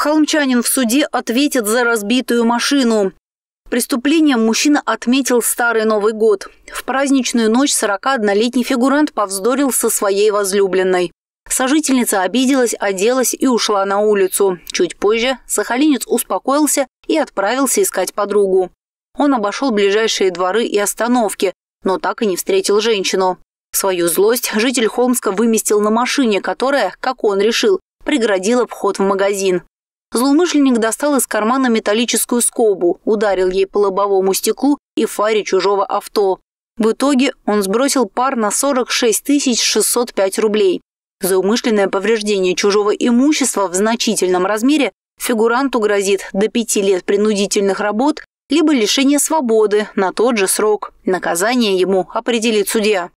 Холмчанин в суде ответит за разбитую машину. Преступлением мужчина отметил Старый Новый год. В праздничную ночь 41-летний фигурант повздорил со своей возлюбленной. Сожительница обиделась, оделась и ушла на улицу. Чуть позже сахалинец успокоился и отправился искать подругу. Он обошел ближайшие дворы и остановки, но так и не встретил женщину. Свою злость житель Холмска выместил на машине, которая, как он решил, преградила вход в магазин. Злоумышленник достал из кармана металлическую скобу, ударил ей по лобовому стеклу и фаре чужого авто. В итоге он сбросил пар на 46 605 рублей. За умышленное повреждение чужого имущества в значительном размере фигуранту грозит до пяти лет принудительных работ либо лишение свободы на тот же срок. Наказание ему определит судья.